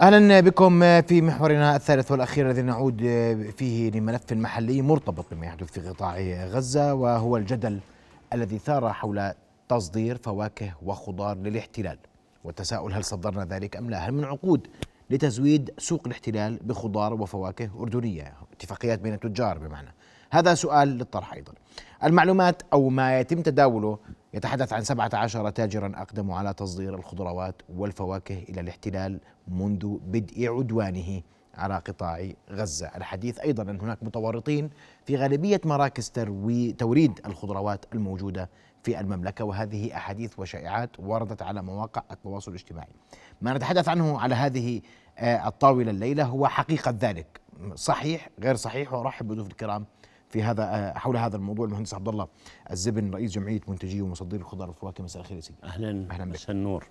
اهلا بكم في محورنا الثالث والاخير الذي نعود فيه لملف محلي مرتبط بما يحدث في قطاع غزه وهو الجدل الذي ثار حول تصدير فواكه وخضار للاحتلال والتساؤل هل صدرنا ذلك ام لا؟ هل من عقود لتزويد سوق الاحتلال بخضار وفواكه اردنيه، اتفاقيات بين التجار بمعنى. هذا سؤال للطرح ايضا. المعلومات او ما يتم تداوله يتحدث عن 17 تاجرا اقدموا على تصدير الخضروات والفواكه الى الاحتلال منذ بدء عدوانه على قطاع غزة الحديث أيضا أن هناك متورطين في غالبية مراكز توريد الخضروات الموجودة في المملكة وهذه أحاديث وشائعات وردت على مواقع التواصل الاجتماعي ما نتحدث عنه على هذه آه، الطاولة الليلة هو حقيقة ذلك صحيح غير صحيح وأرحب بضيوف الكرام في هذا آه، حول هذا الموضوع المهندس عبد الله الزبن رئيس جمعيه منتجي ومصدري الخضار والفواكه مساء الخير يا سيدي اهلا اهلا بك النور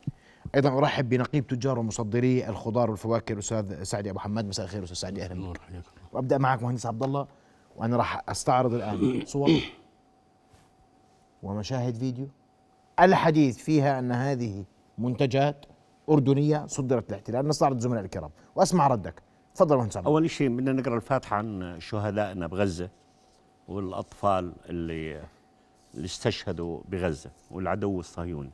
ايضا ارحب بنقيب تجار ومصدري الخضار والفواكه الاستاذ سعدي ابو حماد مساء الخير استاذ سعدي اهلا بك وابدا معك مهندس عبد الله وانا راح استعرض الان صور ومشاهد فيديو الحديث فيها ان هذه منتجات اردنيه صدرت الاحتلال نستعرض زملاء الكرام واسمع ردك تفضل مهندس عبد اول شيء بدنا نقرا الفاتحه عن شهدائنا بغزه والأطفال اللي, اللي استشهدوا بغزة والعدو الصهيوني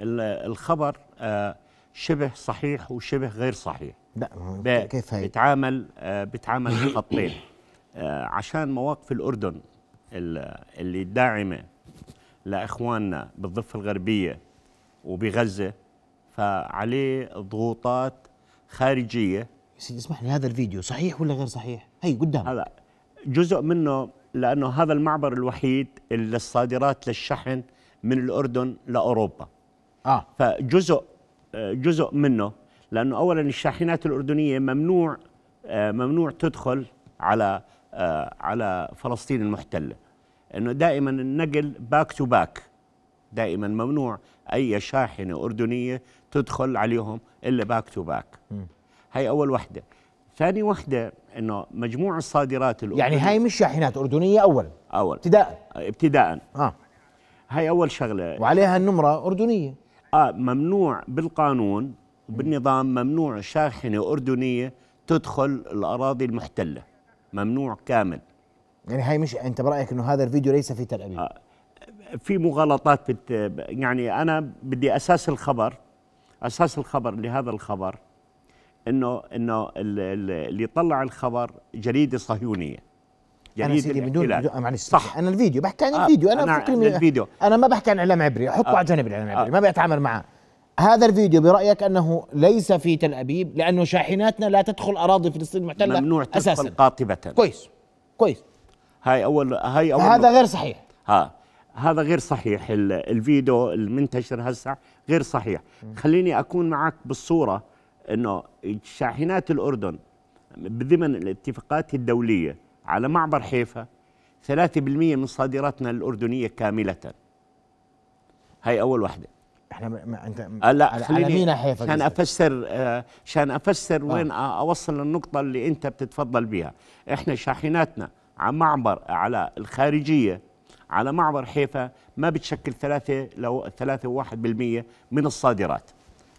الخبر آه، شبه صحيح وشبه غير صحيح لا كيف هي؟ بتعامل آه، بتعامل خطين آه، عشان مواقف الأردن اللي داعمة لإخواننا بالضفة الغربية وبغزة فعليه ضغوطات خارجية سيدي اسمح لي هذا الفيديو صحيح ولا غير صحيح؟ هي قدام هذا جزء منه لأنه هذا المعبر الوحيد للصادرات للشحن من الأردن لأوروبا آه. فجزء جزء منه لأنه أولا الشاحنات الأردنية ممنوع آه، ممنوع تدخل على آه، على فلسطين المحتلة أنه دائما النقل باك تو باك دائما ممنوع أي شاحنة أردنية تدخل عليهم إلا باك تو باك هاي أول وحدة ثاني وحده انه مجموع الصادرات الأردنية يعني هاي مش شاحنات اردنيه اولا اول ابتداء ابتداء اه هاي اول شغله وعليها النمره اردنيه اه ممنوع بالقانون وبالنظام ممنوع شاحنه اردنيه تدخل الاراضي المحتله ممنوع كامل يعني هاي مش انت برايك انه هذا الفيديو ليس في تل ابيب آه في مغالطات بت... يعني انا بدي اساس الخبر اساس الخبر لهذا الخبر انه انه اللي طلع الخبر جريده صهيونيه جريده أنا سيدي بدون معلش صح انا الفيديو بحكي عن آه، الفيديو انا, أنا فكري الفيديو انا ما بحكي عن اعلام عبري احطه آه على جنب الاعلام العبري آه ما بتعامل معه هذا الفيديو برأيك أنه ليس في تل أبيب لأنه شاحناتنا لا تدخل أراضي فلسطين المحتلة ممنوع تدخل أساساً. قاطبة كويس كويس هاي أول هاي أول هذا غير صحيح ها هذا غير صحيح الفيديو المنتشر هسه غير صحيح خليني أكون معك بالصورة انه شاحنات الاردن بضمن الاتفاقات الدوليه على معبر حيفا 3% من صادراتنا الاردنيه كامله هاي اول وحده احنا ما انت لا على مين حيفا عشان افسر آه عشان افسر آه. وين اوصل للنقطه اللي انت بتتفضل بها احنا شاحناتنا على معبر على الخارجيه على معبر حيفا ما بتشكل 3 لو 3.1% من الصادرات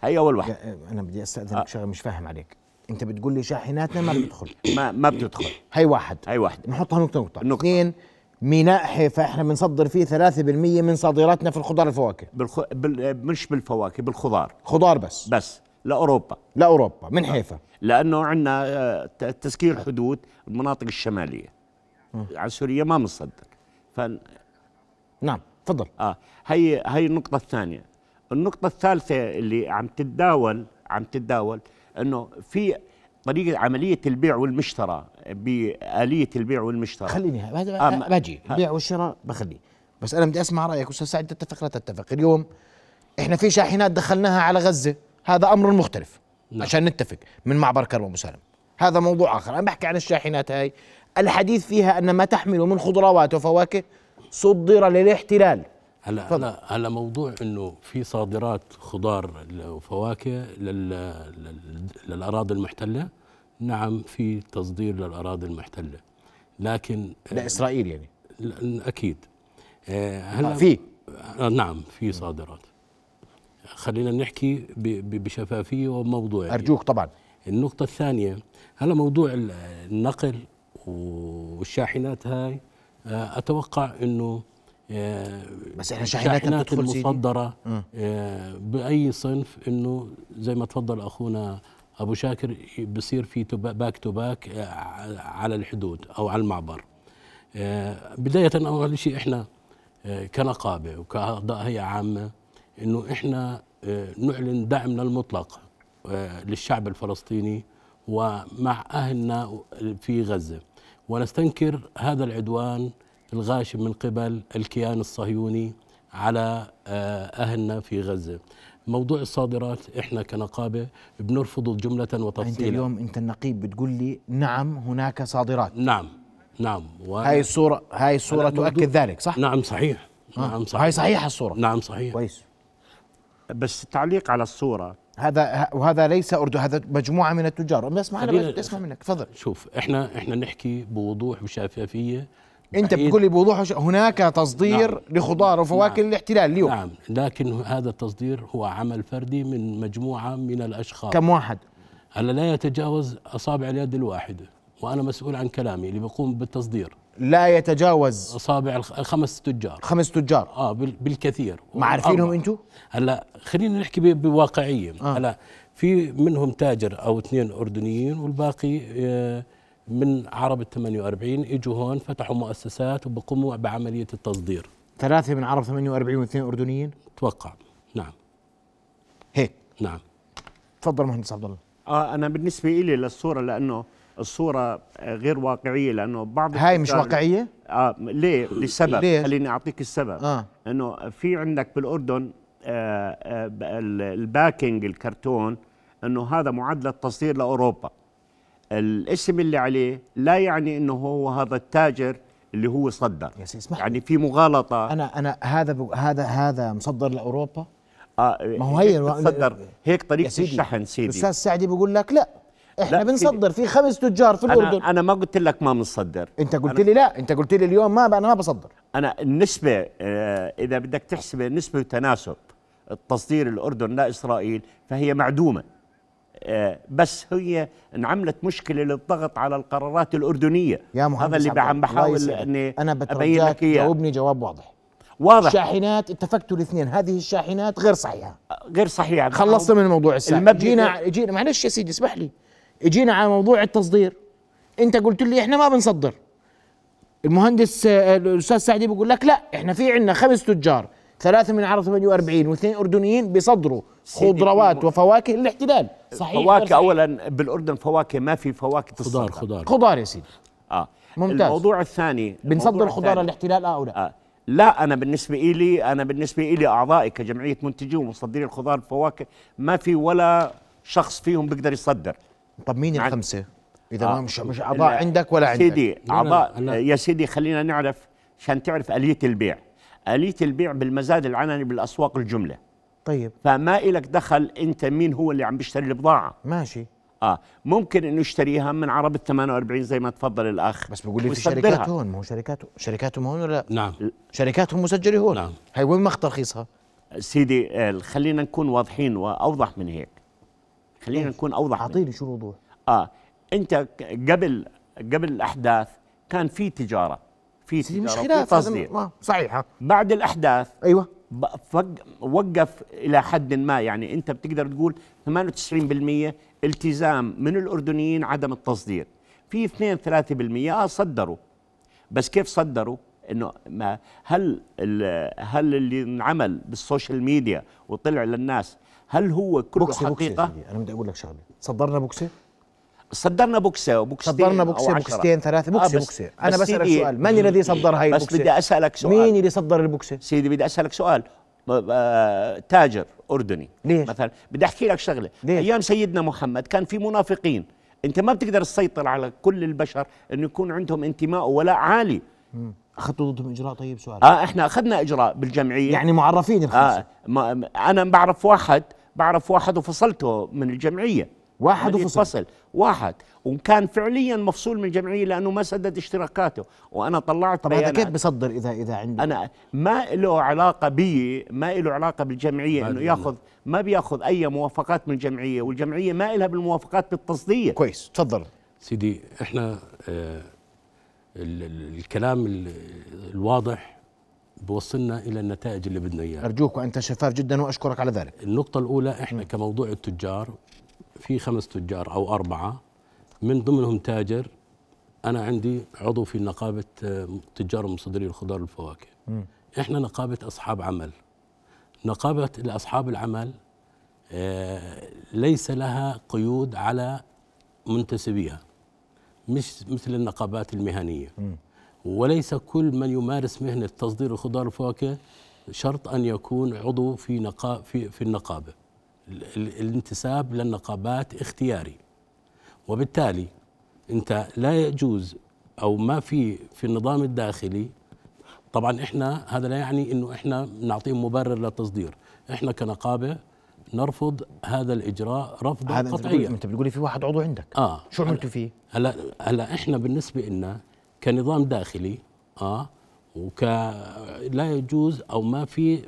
هي اول واحده انا بدي استاذنك آه. شغله مش فاهم عليك انت بتقول لي شاحناتنا ما بتدخل ما ما بتدخل هي واحد هي واحد نحطها نقطه نقطه اثنين ميناء حيفا احنا بنصدر فيه 3% من صادراتنا في الخضار الفواكه بالخ... بال... مش بالفواكه بالخضار خضار بس بس لاوروبا لاوروبا من آه. حيفا لانه عندنا آه، تسكير حدود المناطق الشماليه م. آه. على سوريا ما بنصدر ف نعم تفضل اه هي هي النقطه الثانيه النقطة الثالثة اللي عم تتداول عم تتداول انه في طريقة عملية البيع والمشترى بآلية البيع والمشترى خليني باجي البيع والشراء بخليه بس انا بدي اسمع رايك استاذ سعد تتفق لا تتفق اليوم احنا في شاحنات دخلناها على غزة هذا امر مختلف لا. نعم. عشان نتفق من معبر كرم ابو هذا موضوع اخر انا بحكي عن الشاحنات هاي الحديث فيها ان ما تحمل من خضروات وفواكه صدر للاحتلال هلا هلا هلا موضوع انه في صادرات خضار وفواكه للاراضي المحتله نعم في تصدير للاراضي المحتله لكن آه، لاسرائيل يعني اكيد آه، هلا آه، في نعم في صادرات خلينا نحكي بشفافيه وموضوعيه ارجوك طبعا النقطه الثانيه هلا موضوع النقل والشاحنات هاي اتوقع انه بس احنا شاحناتنا بتدخل المصدره باي صنف انه زي ما تفضل اخونا ابو شاكر بصير في باك تو باك آه، على الحدود او على المعبر بدايه اول شيء احنا آه، كنقابه وكاعضاء هيئه عامه انه احنا آه، نعلن دعمنا المطلق للشعب الفلسطيني ومع اهلنا في غزه ونستنكر هذا العدوان الغاشم من قبل الكيان الصهيوني على آه، أهلنا في غزة موضوع الصادرات احنا كنقابه بنرفضه جمله وتفصيلا انت اليوم انت النقيب بتقول لي نعم هناك صادرات نعم نعم و... هاي الصوره هاي الصوره تؤكد ذلك صح نعم صحيح آه. نعم صحيح هاي صحيحه الصوره نعم صحيح كويس بس تعليق على الصوره هذا وهذا ليس اردو هذا مجموعه من التجار اسمع معنا اسمع منك تفضل شوف احنا احنا نحكي بوضوح وشفافيه انت بكل بوضوح هناك تصدير نعم لخضار وفواكه نعم الاحتلال اليوم نعم لكن هذا التصدير هو عمل فردي من مجموعه من الاشخاص كم واحد؟ هلا لا يتجاوز اصابع اليد الواحده وانا مسؤول عن كلامي اللي بقوم بالتصدير لا يتجاوز اصابع خمس تجار خمس تجار اه بالكثير ما عارفينهم انتم؟ هلا خلينا نحكي بواقعيه آه. هلا في منهم تاجر او اثنين اردنيين والباقي آه من عرب ال 48 اجوا هون فتحوا مؤسسات وبقوموا بعمليه التصدير ثلاثه من عرب 48 واثنين اردنيين اتوقع نعم هيك نعم تفضل مهندس عبد الله آه انا بالنسبه لي للصوره لانه الصوره آه، غير واقعيه لانه بعض هاي مش واقعيه؟ اه ليه؟ لسبب ليه؟ خليني اعطيك السبب آه. انه في عندك بالاردن آه آه الباكينج الكرتون انه هذا معدل التصدير لاوروبا الاسم اللي عليه لا يعني انه هو هذا التاجر اللي هو صدر يا سيدي يعني في مغالطه انا انا هذا هذا هذا مصدر لاوروبا آه ما هو هي إيه، تصدر هيك طريقه سيدي الشحن سيدي الاستاذ سعدي بيقول لك لا احنا لا بنصدر في خمس تجار في الاردن انا, أنا ما قلت لك ما بنصدر انت قلت لي لا انت قلت لي اليوم ما انا ما بصدر انا النسبه آه، اذا بدك تحسب نسبه وتناسب التصدير الاردن لا اسرائيل فهي معدومه آه، بس هي انعملت مشكله للضغط على القرارات الاردنيه يا مهندس هذا اللي عم بحاول اني انا بترجاك جاوبني جواب واضح واضح الشاحنات اتفقتوا الاثنين هذه الشاحنات غير صحيحه غير صحيحه خلصنا من موضوع الساعه جينا جينا معلش يا سيدي اسمح لي اجينا على موضوع التصدير انت قلت لي احنا ما بنصدر المهندس آه، الاستاذ سعدي بيقول لك لا احنا في عندنا خمس تجار ثلاثة من عرب 48 واثنين أردنيين بيصدروا خضروات وفواكه للاحتلال صحيح فواكه أولا بالأردن فواكه ما في فواكه خضار خضار خضار يا سيدي آه ممتاز الموضوع الثاني بنصدر خضار الاحتلال أو لا؟ آه. لا أنا بالنسبة إلي أنا بالنسبة إلي أعضائي كجمعية منتجين ومصدري الخضار والفواكه ما في ولا شخص فيهم بيقدر يصدر طب مين الخمسة؟ إذا آه. مش مش أعضاء عندك ولا عندك سيدي أعضاء يا سيدي خلينا نعرف عشان تعرف آلية البيع آلية البيع بالمزاد العلني بالأسواق الجملة طيب فما إلك دخل أنت مين هو اللي عم بيشتري البضاعة ماشي اه ممكن انه يشتريها من عرب ال 48 زي ما تفضل الاخ بس بقول لي في شركات هون ما هو شركاتهم شركاتهم هون ولا نعم شركاتهم مسجله هون نعم هي وين مخ ترخيصها؟ سيدي آه، خلينا نكون واضحين واوضح من هيك خلينا نكون اوضح اعطيني شو الوضوح اه انت قبل قبل الاحداث كان في تجاره في تجاره في صحيحة صحيح بعد الاحداث ايوه وقف الى حد ما يعني انت بتقدر تقول 98% التزام من الاردنيين عدم التصدير في 2 3% آه، صدروا بس كيف صدروا انه ما هل هل اللي انعمل بالسوشيال ميديا وطلع للناس هل هو كله بوكسي حقيقه بوكسي انا بدي اقول لك شغله صدرنا بوكسي صدرنا بوكسه وبوكستين صدرنا بوكسه بوكستين ثلاثه بوكسه آه بوكسه انا بس إيه، سؤال من الذي صدر هاي البوكسه بس بدي اسالك سؤال مين اللي صدر البوكسه سيدي بدي اسالك سؤال آه، تاجر اردني ليش؟ مثلا بدي احكي لك شغله ليش؟ ايام سيدنا محمد كان في منافقين انت ما بتقدر تسيطر على كل البشر انه يكون عندهم انتماء وولاء عالي اخذتوا ضدهم اجراء طيب سؤال اه احنا اخذنا اجراء بالجمعيه يعني معرفين الخمسه آه ما انا بعرف واحد بعرف واحد وفصلته من الجمعيه واحد يعني وفصل واحد وكان فعليا مفصول من الجمعيه لانه ما سدد اشتراكاته وانا طلعت طب هذا كيف بصدر اذا اذا عندي انا ما له علاقه بي ما له علاقه بالجمعيه انه ياخذ ما بياخذ اي موافقات من الجمعيه والجمعيه ما لها بالموافقات بالتصدير كويس تفضل سيدي احنا آه الكلام الواضح بوصلنا الى النتائج اللي بدنا اياها ارجوك وانت شفاف جدا واشكرك على ذلك النقطه الاولى احنا نعم. كموضوع التجار في خمس تجار او اربعه من ضمنهم تاجر انا عندي عضو في نقابه آه، تجار ومصدري الخضار والفواكه احنا نقابه اصحاب عمل نقابه اصحاب العمل آه، ليس لها قيود على منتسبيها مش مثل النقابات المهنيه وليس كل من يمارس مهنه تصدير الخضار والفواكه شرط ان يكون عضو في نقا في, في النقابه الانتساب للنقابات اختياري وبالتالي انت لا يجوز او ما في في النظام الداخلي طبعا احنا هذا لا يعني انه احنا نعطيهم مبرر للتصدير احنا كنقابه نرفض هذا الاجراء رفضا هذا قطعيا انت بتقولي في واحد عضو عندك اه شو عملتوا فيه هلا هلا احنا بالنسبه لنا كنظام داخلي اه وك لا يجوز او ما في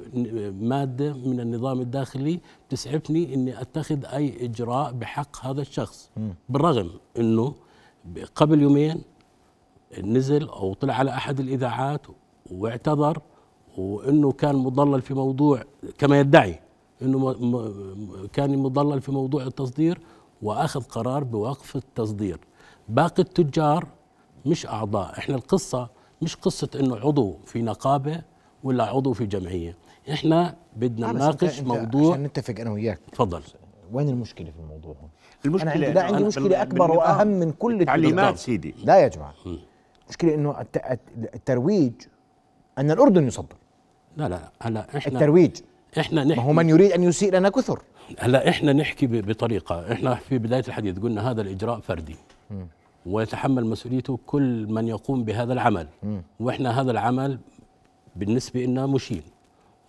ماده من النظام الداخلي تسعفني اني اتخذ اي اجراء بحق هذا الشخص بالرغم انه قبل يومين نزل او طلع على احد الاذاعات واعتذر وانه كان مضلل في موضوع كما يدعي انه كان مضلل في موضوع التصدير واخذ قرار بوقف التصدير باقي التجار مش اعضاء احنا القصه مش قصه انه عضو في نقابه ولا عضو في جمعيه احنا بدنا آه، نناقش موضوع عشان نتفق انا وياك تفضل وين المشكله في الموضوع هون المشكله أنا عندي لا عندي مشكله اكبر واهم من كل التعليمات سيدي لا يا جماعه المشكله انه الترويج ان الاردن يصدر لا لا هلا احنا الترويج احنا نحكي ما هو من يريد ان يسيء لنا كثر هلا احنا نحكي بطريقه احنا في بدايه الحديث قلنا هذا الاجراء فردي م. ويتحمل مسؤوليته كل من يقوم بهذا العمل م. واحنا هذا العمل بالنسبه لنا مشين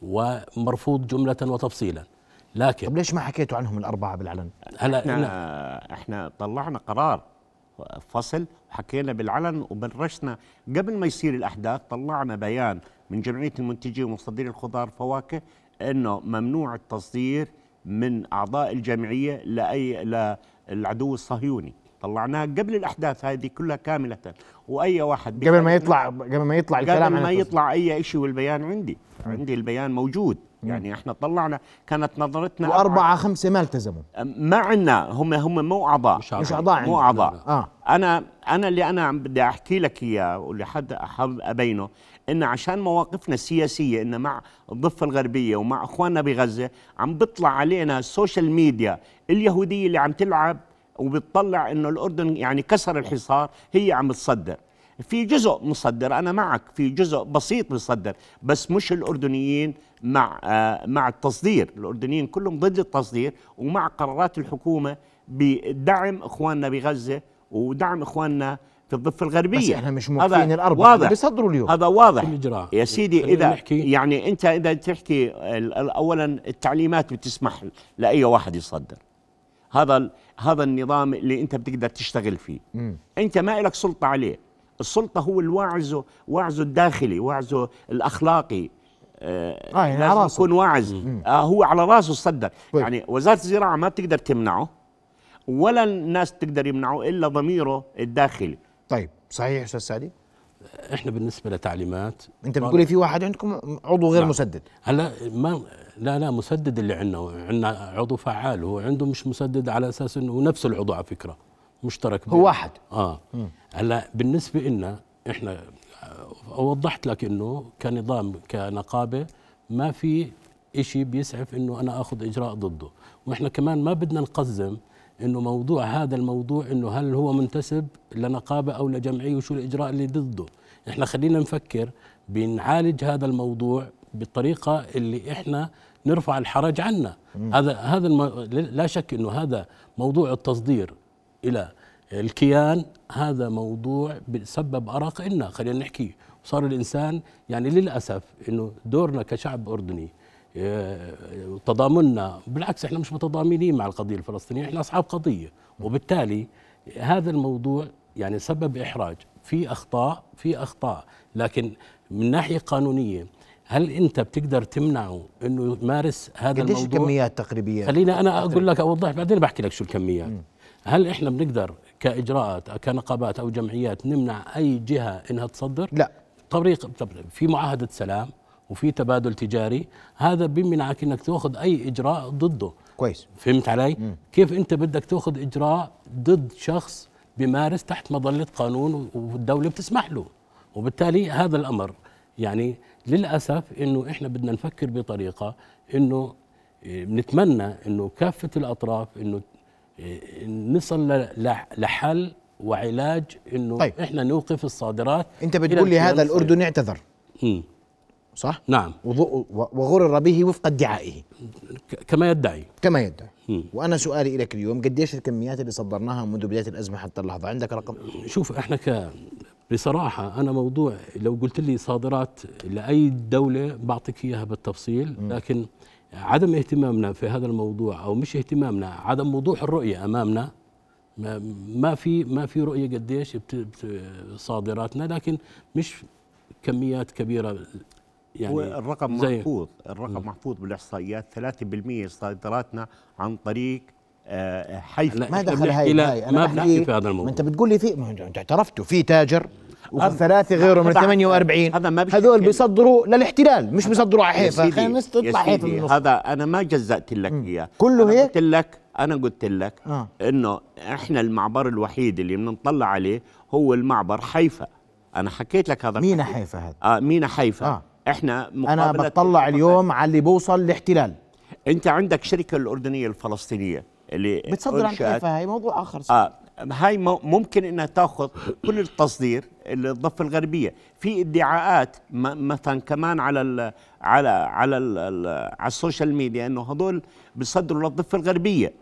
ومرفوض جمله وتفصيلا لكن طب ليش ما حكيتوا عنهم الاربعه بالعلن هلا احنا إحنا, احنا طلعنا قرار فصل وحكينا بالعلن وبرشنا قبل ما يصير الاحداث طلعنا بيان من جمعيه المنتجين ومصدرين الخضار والفواكه انه ممنوع التصدير من اعضاء الجمعيه لاي للعدو الصهيوني طلعناها قبل الاحداث هذه كلها كامله واي واحد قبل ما يطلع قبل ما يطلع الكلام قبل ما يطلع اي شيء والبيان عندي عندي البيان موجود يعني احنا طلعنا كانت نظرتنا واربعه خمسه ما التزموا ما عندنا هم هم مو اعضاء مش اعضاء مو اعضاء آه. انا انا اللي انا بدي احكي لك اياه واللي حد احب ابينه ان عشان مواقفنا السياسيه ان مع الضفه الغربيه ومع اخواننا بغزه عم بيطلع علينا السوشيال ميديا اليهوديه اللي عم تلعب وبتطلع انه الاردن يعني كسر الحصار هي عم تصدر في جزء مصدر انا معك في جزء بسيط مصدر بس مش الاردنيين مع آه مع التصدير الاردنيين كلهم ضد التصدير ومع قرارات الحكومه بدعم اخواننا بغزه ودعم اخواننا في الضفه الغربيه بس احنا مش موقفين الاربعه بيصدروا اليوم هذا واضح يا سيدي اذا نحكي. يعني انت اذا تحكي اولا التعليمات بتسمح لاي واحد يصدر هذا هذا النظام اللي انت بتقدر تشتغل فيه انت ما لك سلطه عليه السلطه هو الواعظ واعزه الداخلي واعزه الاخلاقي آه،, آه, يعني لازم يكون واعز آه هو على راسه صدق طيب. يعني وزاره الزراعه ما تقدر تمنعه ولا الناس تقدر يمنعه الا ضميره الداخلي طيب صحيح استاذ سعدي احنا بالنسبه لتعليمات انت بتقولي في واحد عندكم عضو غير لا. نعم. مسدد هلا ما لا لا مسدد اللي عندنا عندنا عضو فعال هو عنده مش مسدد على اساس انه نفس العضو على فكره مشترك هو واحد اه هلا بالنسبه لنا احنا آه، وضحت لك انه كنظام كنقابه ما في شيء بيسعف انه انا اخذ اجراء ضده واحنا كمان ما بدنا نقزم انه موضوع هذا الموضوع انه هل هو منتسب لنقابه او لجمعيه وشو الاجراء اللي ضده احنا خلينا نفكر بنعالج هذا الموضوع بالطريقه اللي احنا نرفع الحرج عنا هذا هذا الم... لا شك انه هذا موضوع التصدير الى الكيان هذا موضوع بسبب ارق لنا خلينا نحكي صار الانسان يعني للاسف انه دورنا كشعب اردني آه، تضامننا بالعكس احنا مش متضامنين مع القضيه الفلسطينيه احنا اصحاب قضيه وبالتالي هذا الموضوع يعني سبب احراج في اخطاء في اخطاء لكن من ناحيه قانونيه هل انت بتقدر تمنعه انه يمارس هذا قديش الموضوع الكميات تقريبا خلينا انا اقول لك اوضح بعدين بحكي لك شو الكميات م. هل احنا بنقدر كاجراءات كنقابات او جمعيات نمنع اي جهه انها تصدر لا طريق في معاهده سلام وفي تبادل تجاري هذا بيمنعك انك تاخذ اي اجراء ضده كويس فهمت علي مم. كيف انت بدك تاخذ اجراء ضد شخص بيمارس تحت مظله قانون والدوله بتسمح له وبالتالي هذا الامر يعني للاسف انه احنا بدنا نفكر بطريقه انه بنتمنى آه، انه كافه الاطراف انه آه، نصل لحل وعلاج انه طيب. احنا نوقف الصادرات انت بتقول لي هذا الاردن اعتذر امم صح؟ نعم وغرر به وفق ادعائه كما يدعي كما يدعي وانا سؤالي لك اليوم قديش الكميات اللي صدرناها منذ بدايه الازمه حتى اللحظه عندك رقم؟ شوف احنا ك بصراحة أنا موضوع لو قلت لي صادرات لأي دولة بعطيك إياها بالتفصيل لكن عدم اهتمامنا في هذا الموضوع أو مش اهتمامنا عدم وضوح الرؤية أمامنا ما في ما في رؤية قديش صادراتنا لكن مش كميات كبيرة يعني والرقم زي محفوظ الرقم م. محفوظ بالاحصائيات 3% صادراتنا عن طريق آه، حيفا ما دخل هاي الهاي انا بنحكي في هذا الموضوع انت بتقول لي في انت اعترفتوا في تاجر وثلاثة غيره من 48 هذا ما هذول بيصدروا للاحتلال مش بيصدروا على حيفا خلينا نطلع حيفا من النص هذا انا ما جزأت لك اياه كله هيك قلت لك انا قلت لك آه. انه احنا المعبر الوحيد اللي بنطلع عليه هو المعبر حيفا انا حكيت لك هذا مينا حيفا هذا اه مينا حيفا آه. احنا انا بتطلع اليوم على اللي بوصل لاحتلال انت عندك شركه الاردنيه الفلسطينيه اللي بتصدر عن حيفا هي موضوع اخر صح. آه هاي ممكن انها تاخذ كل التصدير الضفه الغربيه في ادعاءات مثلا كمان على الـ على على على السوشيال ميديا انه هذول بيصدروا للضفه الغربيه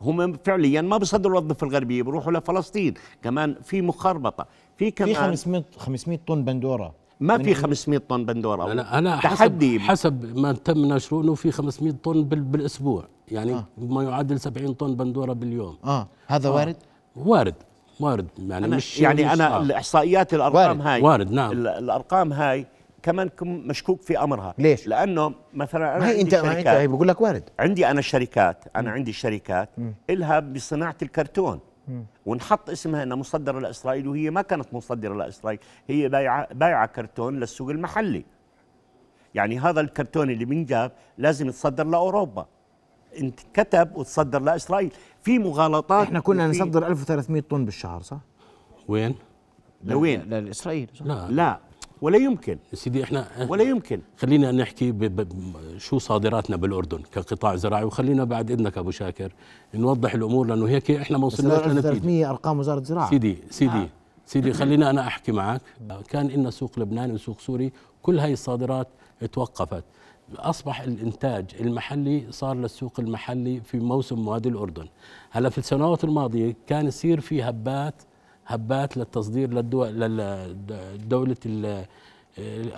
هم فعليا ما بيصدروا للضفه الغربيه بيروحوا لفلسطين كمان في مخربطه في كمان في 500 500 طن بندوره ما في 500 طن بندوره لا, لا انا تحدي حسب, حسب ما تم نشره انه في 500 طن بالاسبوع يعني آه. ما يعادل 70 طن بندوره باليوم اه هذا آه. وارد وارد وارد يعني أنا مش يعني مش انا آه. الاحصائيات الارقام وارد. هاي وارد نعم الارقام هاي كمان مشكوك في امرها ليش لانه مثلا انا هي انت انت بقول لك وارد عندي انا شركات انا عندي شركات الها بصناعه الكرتون ونحط اسمها انها مصدره لاسرائيل وهي ما كانت مصدره لاسرائيل هي بايعه بايعه كرتون للسوق المحلي يعني هذا الكرتون اللي بنجاب لازم يتصدر لاوروبا انت كتب وتصدر لاسرائيل في مغالطات احنا كنا نصدر 1300 طن بالشهر صح وين لوين؟ لاسرائيل لا لا ولا يمكن سيدي احنا إيه، ولا يمكن خلينا نحكي شو صادراتنا بالاردن كقطاع زراعي وخلينا بعد اذنك ابو شاكر نوضح الامور لانه هيك احنا ما وصلنا لنتيجه 300 ارقام وزاره الزراعه سيدي سيدي آه. سيدي خلينا انا احكي معك كان إن سوق لبناني وسوق سوري كل هاي الصادرات توقفت اصبح الانتاج المحلي صار للسوق المحلي في موسم مواد الاردن هلا في السنوات الماضيه كان يصير في هبات هبات للتصدير للدول للدولة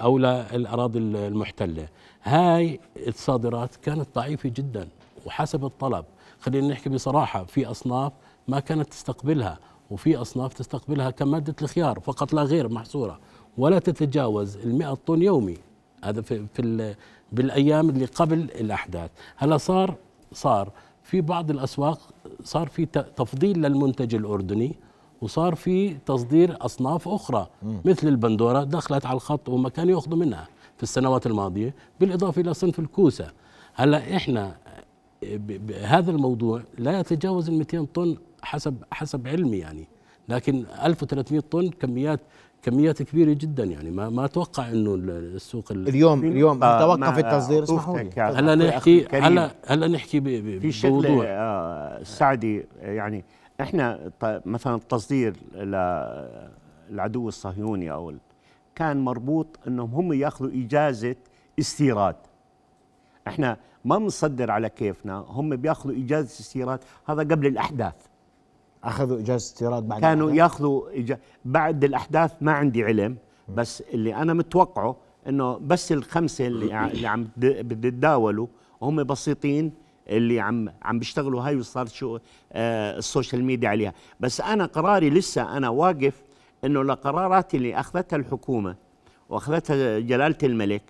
أو للأراضي المحتلة هاي الصادرات كانت ضعيفة جدا وحسب الطلب خلينا نحكي بصراحة في أصناف ما كانت تستقبلها وفي أصناف تستقبلها كمادة الخيار فقط لا غير محصورة ولا تتجاوز المئة طن يومي هذا في, في بالأيام اللي قبل الأحداث هلا صار صار في بعض الأسواق صار في تفضيل للمنتج الأردني وصار في تصدير أصناف أخرى م. مثل البندورة دخلت على الخط وما كان يأخذوا منها في السنوات الماضية بالإضافة إلى صنف الكوسة هلا إحنا هذا الموضوع لا يتجاوز ال 200 طن حسب حسب علمي يعني لكن 1300 طن كميات كميات كبيره جدا يعني ما ما اتوقع انه السوق اليوم اليوم توقف التصدير اسمحوا لي هلا نحكي هلا هلا نحكي بوضوح في شغله آه سعدي يعني احنا مثلا التصدير للعدو الصهيوني او كان مربوط انهم هم ياخذوا اجازه استيراد احنا ما بنصدر على كيفنا هم بياخذوا اجازه استيراد هذا قبل الاحداث اخذوا اجازه استيراد بعد كانوا الأحداث؟ ياخذوا إجا... بعد الاحداث ما عندي علم بس اللي انا متوقعه انه بس الخمسه اللي, اللي عم بتداولوا هم بسيطين اللي عم عم بيشتغلوا هاي وصار شو آه السوشيال ميديا عليها بس انا قراري لسه انا واقف انه القرارات اللي اخذتها الحكومه واخذتها جلاله الملك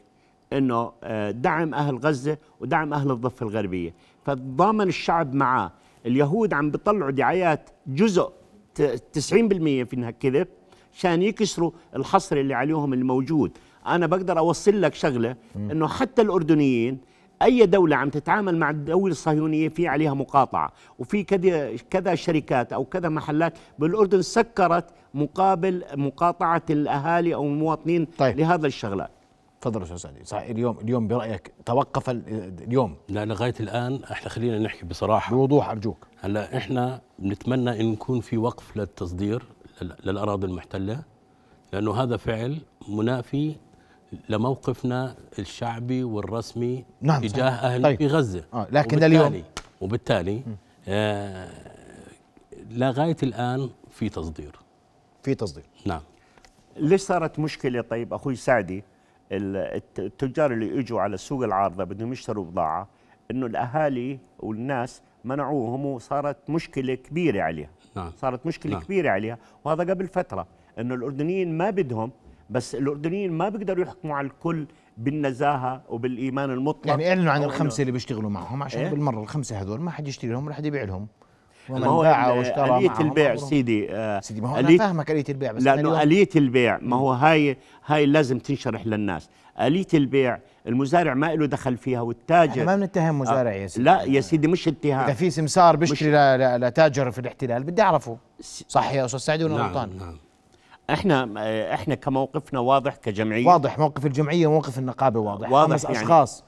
انه آه دعم اهل غزه ودعم اهل الضفه الغربيه فضامن الشعب معاه اليهود عم بيطلعوا دعايات جزء 90% منها كذب عشان يكسروا الحصر اللي عليهم الموجود انا بقدر اوصل لك شغله انه حتى الاردنيين اي دوله عم تتعامل مع الدوله الصهيونيه في عليها مقاطعه وفي كذا كذا شركات او كذا محلات بالاردن سكرت مقابل مقاطعه الاهالي او المواطنين طيب. لهذا الشغلات تفضل استاذ علي اليوم اليوم برايك توقف اليوم لا لغايه الان احنا خلينا نحكي بصراحه بوضوح ارجوك هلا احنا بنتمنى ان يكون في وقف للتصدير للاراضي المحتله لانه هذا فعل منافي لموقفنا الشعبي والرسمي نعم تجاه أهل طيب. في غزة آه لكن اليوم وبالتالي آه لغاية الآن في تصدير في تصدير نعم ليش صارت مشكلة طيب أخوي سعدي التجار اللي اجوا على السوق العارضة بدهم يشتروا بضاعة انه الاهالي والناس منعوهم وصارت مشكلة كبيرة عليها نعم. صارت مشكلة نعم. كبيرة عليها وهذا قبل فترة انه الاردنيين ما بدهم بس الاردنيين ما بيقدروا يحكموا على الكل بالنزاهه وبالايمان المطلق يعني اعلنوا عن الخمسه اللي بيشتغلوا معهم عشان إيه؟ بالمره الخمسه هذول ما حد يشتري لهم ولا حد يبيع لهم ما هو آلية البيع سيدي آه، سيدي ما هو أنا فاهمك آلية البيع بس لأنه آلية البيع ما هو هاي هاي لازم تنشرح للناس آلية البيع المزارع ما له دخل فيها والتاجر احنا ما بنتهم مزارع يا آه، سيدي لا يا سيدي مش اتهام اذا في سمسار بيشتري لتاجر في الاحتلال بدي اعرفه صح يا استاذ سعد ولا نعم، غلطان؟ نعم احنا احنا كموقفنا واضح كجمعيه واضح موقف الجمعيه وموقف النقابه واضح, واضح خمس يعني اشخاص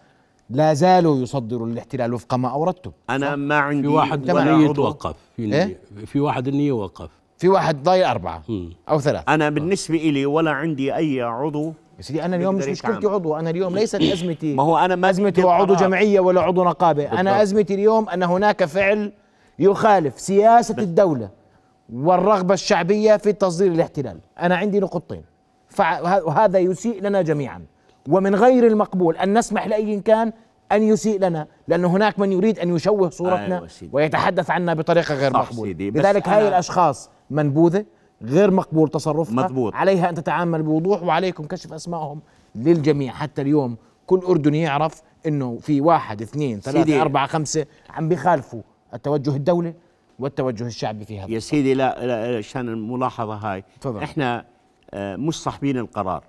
لا زالوا يصدروا الاحتلال وفق ما اوردته انا ما عندي في واحد النيه يتوقف في, إيه؟ في واحد النية وقف في واحد ضايع اربعه او ثلاثه انا بالنسبه لي ولا عندي اي عضو يا سيدي انا اليوم مش مشكلتي عضو انا اليوم ليست ازمتي ما هو انا ما ازمتي هو عضو جمعيه ولا عضو نقابه بالضبط. انا ازمتي اليوم ان هناك فعل يخالف سياسه الدوله والرغبة الشعبية في تصدير الاحتلال أنا عندي نقطتين وهذا يسيء لنا جميعا ومن غير المقبول أن نسمح لأي كان أن يسيء لنا لأن هناك من يريد أن يشوه صورتنا أيوة ويتحدث عنا بطريقة غير مقبولة لذلك هاي الأشخاص منبوذة غير مقبول تصرفها مضبوط. عليها أن تتعامل بوضوح وعليكم كشف أسمائهم للجميع حتى اليوم كل أردني يعرف أنه في واحد اثنين ثلاثة أربعة خمسة عم بيخالفوا التوجه الدولي والتوجه الشعبي في هذا يا سيدي لا, لا عشان الملاحظه هاي تفضل. احنا آه، مش صاحبين القرار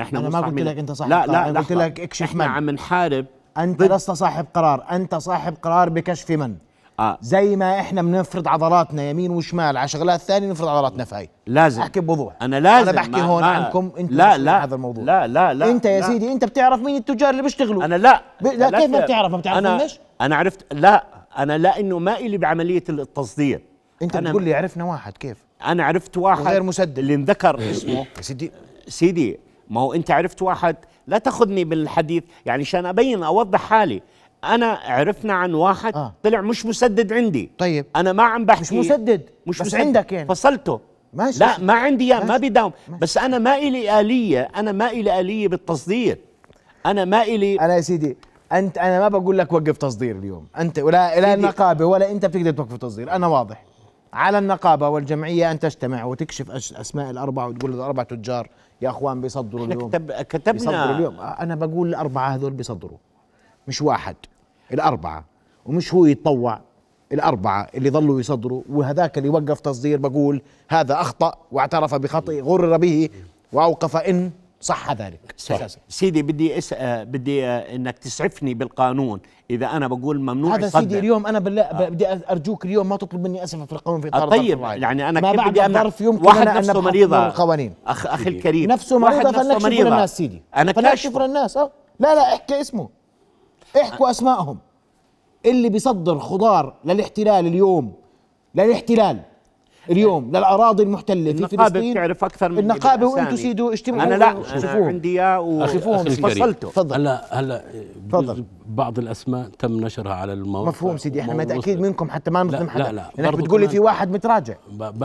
احنا انا ما قلت لك انت صاحب لا قرار. لا أنا قلت لك اكشف احنا من عم نحارب انت لست صاحب قرار انت صاحب قرار بكشف من آه. زي ما احنا بنفرض عضلاتنا يمين وشمال على شغلات ثانيه نفرض عضلاتنا في هاي لازم احكي بوضوح انا لازم انا بحكي ما هون ما عنكم انت لا لا هذا الموضوع لا لا لا انت يا لا سيدي انت بتعرف مين التجار اللي بيشتغلوا انا لا ب... لا, لا كيف ما بتعرف ما بتعرفهمش أنا, انا عرفت لا انا لانه الي بعمليه التصدير انت بتقول لي عرفنا واحد كيف انا عرفت واحد غير مسدد اللي انذكر اسمه سيدي سيدي ما هو انت عرفت واحد لا تاخذني بالحديث يعني عشان ابين اوضح حالي انا عرفنا عن واحد آه. طلع مش مسدد عندي طيب انا ما عم بحكي مش مسدد مش بس مسدد. عندك يعني فصلته ماشي لا ما عندي اياه ما بيداوم بس انا ما الي اليه انا ما الي اليه بالتصدير انا ما الي انا يا سيدي انت انا ما بقول لك وقف تصدير اليوم انت ولا الى النقابه ولا انت بتقدر توقف تصدير انا واضح على النقابة والجمعية أن تجتمع وتكشف أسماء الأربعة وتقول الأربع تجار يا أخوان بيصدروا اليوم كتب كتبنا بيصدروا اليوم أنا بقول الأربعة هذول بيصدروا مش واحد الأربعة ومش هو يتطوع الأربعة اللي ظلوا يصدروا وهذاك اللي وقف تصدير بقول هذا أخطأ واعترف بخطئ غرر به وأوقف إن صح ذلك صح. سيدي بدي أس... آه، بدي آه، انك تسعفني بالقانون اذا انا بقول ممنوع هذا يصدر. سيدي اليوم انا بالله آه. بدي ارجوك اليوم ما تطلب مني اسف في القانون في اطار طيب يعني انا ما كيف بدي انا يمكن واحد أنا نفسه مريضه القوانين أخ اخي الكريم نفسه مريضه فلنكشف للناس سيدي انا فلنكشف للناس اه لا لا احكي اسمه احكوا اسمائهم اللي بيصدر خضار للاحتلال اليوم للاحتلال اليوم للاراضي المحتله في فلسطين تعرف اكثر من النقابه وانتم سيدوا اجتمعوا انا لا شوفوهم عندي اياه وفصلته تفضل هلا هلا تفضل بعض الاسماء تم نشرها على المواقع مفهوم سيدي احنا متاكد منكم حتى ما نظلم حدا لا لا لا بتقول لي في واحد متراجع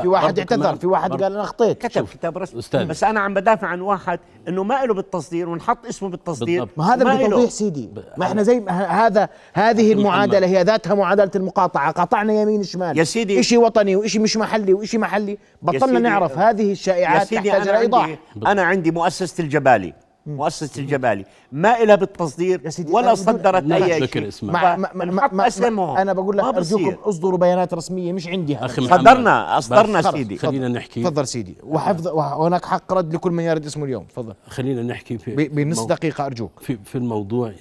في واحد اعتذر في واحد قال انا اخطيت كتب كتاب رسمي أستاذ. بس انا عم بدافع عن واحد انه ما له بالتصدير ونحط اسمه بالتصدير ما هذا بالتوضيح سيدي ما احنا زي هذا هذه المعادله هي ذاتها معادله المقاطعه قطعنا يمين شمال يا سيدي شيء وطني وشيء مش محلي محلي وإشي محلي بطلنا نعرف آه، هذه الشائعات تحتاج إلى إيضاح أنا عندي مؤسسة الجبالي مؤسسة الجبالي ما إلها بالتصدير ولا صدرت أي شيء ما ما ما ما أنا بقول لك أرجوكم أصدروا بيانات رسمية مش عندي صدرنا أصدرنا سيدي خلينا نحكي تفضل سيدي وحفظ وهناك حق رد لكل من يرد اسمه اليوم تفضل خلينا نحكي في بنص دقيقة أرجوك في, في الموضوع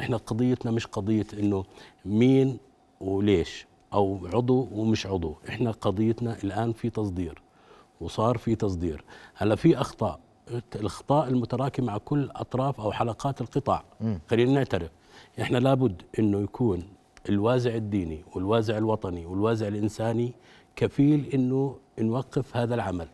إحنا قضيتنا مش قضية إنه مين وليش او عضو ومش عضو احنا قضيتنا الان في تصدير وصار في تصدير هلا في اخطاء الاخطاء المتراكمه مع كل اطراف او حلقات القطاع خلينا نعترف احنا لابد انه يكون الوازع الديني والوازع الوطني والوازع الانساني كفيل انه نوقف هذا العمل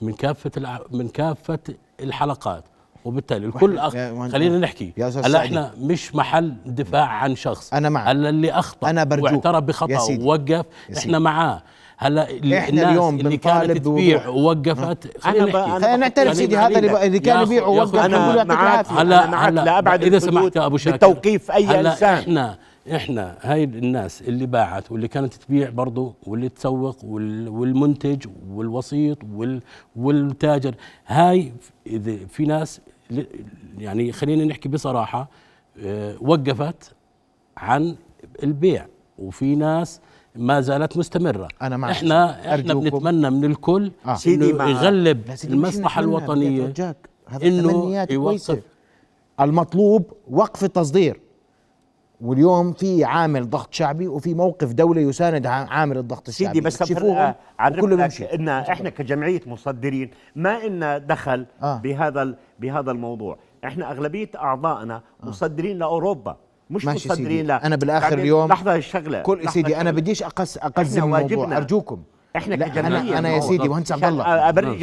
من كافه من كافه الحلقات وبالتالي الكل أخ... خلينا نحكي يا هلا احنا مش محل دفاع عن شخص انا معك هلا اللي اخطا انا برجوك واعترف بخطا ووقف احنا معاه هلا احنا اليوم اللي كانت تبيع ووقفت خلينا نحكي خلينا نعترف يعني سيدي هذا اللي, كان يبيع ووقف انا معك هلا هلا لابعد اذا سمحت يا ابو شاكر بتوقيف اي انسان احنا احنا هاي الناس اللي باعت واللي كانت تبيع برضه واللي تسوق والمنتج والوسيط والتاجر هاي في ناس يعني خلينا نحكي بصراحه آه، وقفت عن البيع وفي ناس ما زالت مستمرة أنا معك احنا احنا بنتمنى من الكل آه. انه يغلب المصلحة الوطنية انه يوقف المطلوب وقف التصدير واليوم في عامل ضغط شعبي وفي موقف دوله يساند عامل الضغط الشعبي سيدي بس كله آه، كل ان احنا كجمعيه مصدرين ما إن دخل آه. بهذا بهذا الموضوع احنا اغلبيه اعضائنا آه. مصدرين لاوروبا مش مصدرين لا انا بالاخر يعني اليوم لحظه الشغله كل لحظة سيدي الشغلة. انا بديش اقص اقزم الموضوع ارجوكم احنا كجمعيه انا انا يا سيدي مهندس عبد الله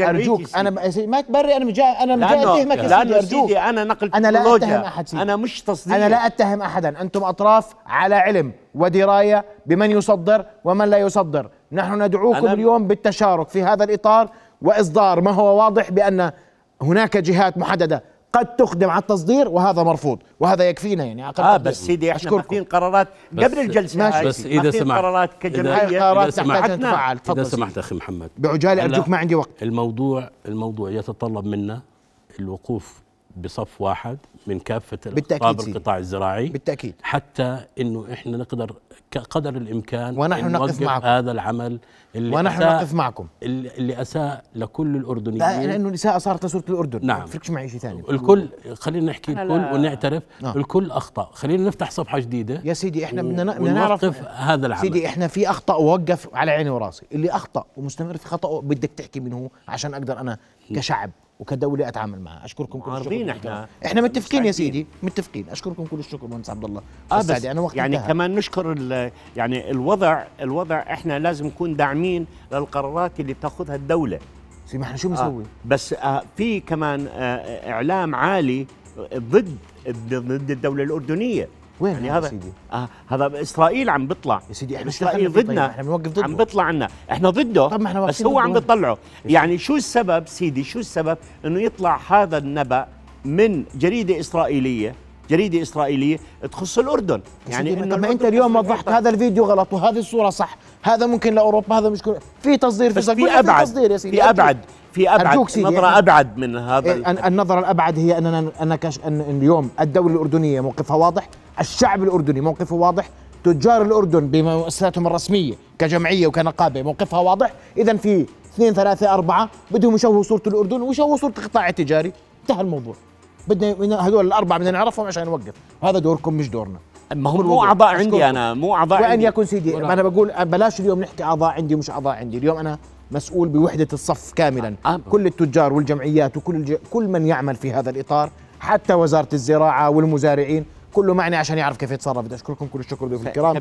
ارجوك انا يا سيدي ما تبري انا مجا انا مجا اتهمك يا سيدي ارجوك سيدي انا نقل انا لا اتهم احد سيدي انا مش تصديق انا لا اتهم احدا انتم اطراف على علم ودرايه بمن يصدر ومن لا يصدر نحن ندعوكم اليوم بالتشارك في هذا الاطار واصدار ما هو واضح بان هناك جهات محدده قد تخدم على التصدير وهذا مرفوض وهذا يكفينا يعني اقل اه بس سيدي احنا ماخذين قرارات قبل الجلسه ماشي بس اذا سمحت قرارات كجمعيه قرارات تحتاج ان اذا سمحت اخي محمد بعجاله ارجوك ما عندي وقت الموضوع الموضوع يتطلب منا الوقوف بصف واحد من كافه أصحاب القطاع الزراعي بالتاكيد حتى انه احنا نقدر قدر الامكان ونحن نقف معكم هذا العمل اللي ونحن نقف معكم اللي اساء لكل الاردنيين لا لانه الاساءه صارت لصوره الاردن نعم ما فرقش معي شيء ثاني الكل خلينا نحكي الكل ونعترف نعم. الكل اخطا خلينا نفتح صفحه جديده يا سيدي احنا بدنا نعرف هذا العمل سيدي احنا في اخطا ووقف على عيني وراسي اللي اخطا ومستمر في خطاه بدك تحكي منه عشان اقدر انا نعم. كشعب وكدوله اتعامل معها اشكركم كل الشكر احنا احنا متفقين يا سيدي متفقين اشكركم كل الشكر مهندس عبد الله آه بس انا وقت يعني انتهى. كمان نشكر يعني الوضع الوضع احنا لازم نكون داعمين للقرارات اللي بتاخذها الدوله سي ما احنا شو آه، بنسوي آه بس آه في كمان آه اعلام عالي ضد ضد الدوله الاردنيه وين يعني هذا سيدي؟ آه هذا اسرائيل عم بيطلع يا سيدي احنا اسرائيل ضدنا احنا بنوقف ضده عم بيطلع عنا احنا ضده طب ما احنا بس هو عم بيطلعه يعني شو السبب سيدي شو السبب انه يطلع هذا النبأ من جريده اسرائيليه جريده اسرائيليه تخص الاردن يعني انه ما انت اليوم وضحت هذا الفيديو غلط وهذه الصوره صح هذا ممكن لاوروبا هذا مش كل... في تصدير في في ابعد تصدير يا سيدي في ابعد في ابعد نظره يعني ابعد من هذا إيه، النظره الابعد هي اننا انك ان اليوم الدوله الاردنيه موقفها واضح الشعب الأردني موقفه واضح تجار الأردن بمؤسساتهم الرسمية كجمعية وكنقابة موقفها واضح إذا في اثنين ثلاثة أربعة بدهم يشوهوا صورة الأردن ويشوهوا صورة القطاع التجاري انتهى الموضوع بدنا هذول الأربعة بدنا نعرفهم عشان نوقف هذا دوركم مش دورنا ما هو مو اعضاء عندي انا مو اعضاء وان يكن سيدي انا بقول بلاش اليوم نحكي اعضاء عندي ومش اعضاء عندي اليوم انا مسؤول بوحده الصف كاملا أه. كل التجار والجمعيات وكل الج... كل من يعمل في هذا الاطار حتى وزاره الزراعه والمزارعين كله معني عشان يعرف كيف يتصرف بدي اشكركم كل الشكر ضيوف الكرام